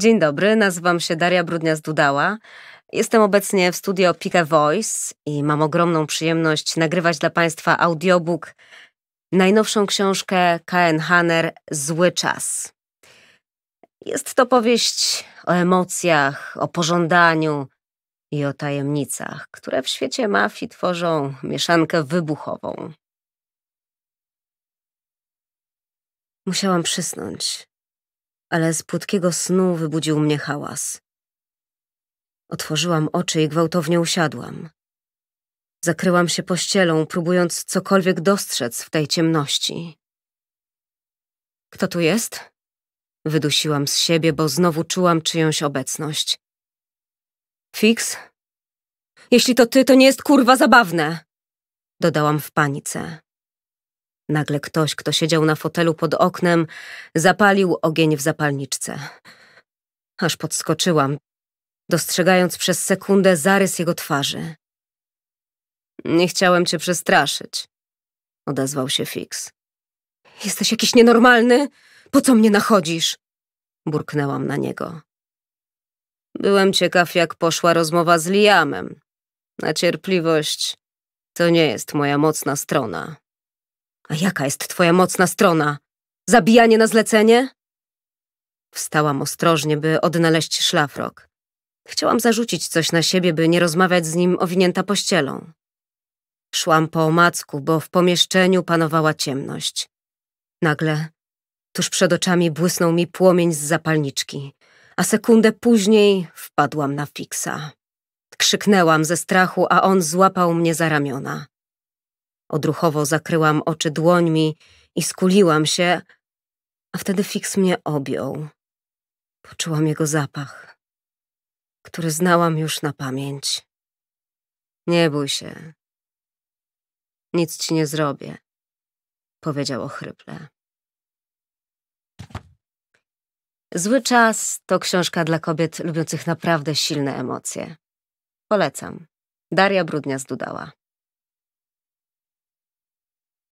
Dzień dobry, nazywam się Daria Brudnia-Zdudała. Jestem obecnie w studio Pika Voice i mam ogromną przyjemność nagrywać dla Państwa audiobook najnowszą książkę K.N. Hanner Zły Czas. Jest to powieść o emocjach, o pożądaniu i o tajemnicach, które w świecie mafii tworzą mieszankę wybuchową. Musiałam przysnąć ale z płytkiego snu wybudził mnie hałas. Otworzyłam oczy i gwałtownie usiadłam. Zakryłam się pościelą, próbując cokolwiek dostrzec w tej ciemności. Kto tu jest? Wydusiłam z siebie, bo znowu czułam czyjąś obecność. Fix? Jeśli to ty, to nie jest kurwa zabawne! Dodałam w panice. Nagle ktoś, kto siedział na fotelu pod oknem, zapalił ogień w zapalniczce. Aż podskoczyłam, dostrzegając przez sekundę zarys jego twarzy. Nie chciałem cię przestraszyć, odezwał się Fix. Jesteś jakiś nienormalny? Po co mnie nachodzisz? Burknęłam na niego. Byłem ciekaw, jak poszła rozmowa z Liamem. A cierpliwość to nie jest moja mocna strona. A jaka jest twoja mocna strona? Zabijanie na zlecenie? Wstałam ostrożnie, by odnaleźć szlafrok. Chciałam zarzucić coś na siebie, by nie rozmawiać z nim owinięta pościelą. Szłam po omacku, bo w pomieszczeniu panowała ciemność. Nagle, tuż przed oczami błysnął mi płomień z zapalniczki, a sekundę później wpadłam na fiksa. Krzyknęłam ze strachu, a on złapał mnie za ramiona. Odruchowo zakryłam oczy dłońmi i skuliłam się, a wtedy Fix mnie objął. Poczułam jego zapach, który znałam już na pamięć. Nie bój się. Nic ci nie zrobię, powiedział ochryple. Zły czas to książka dla kobiet lubiących naprawdę silne emocje. Polecam. Daria Brudnia zdudała.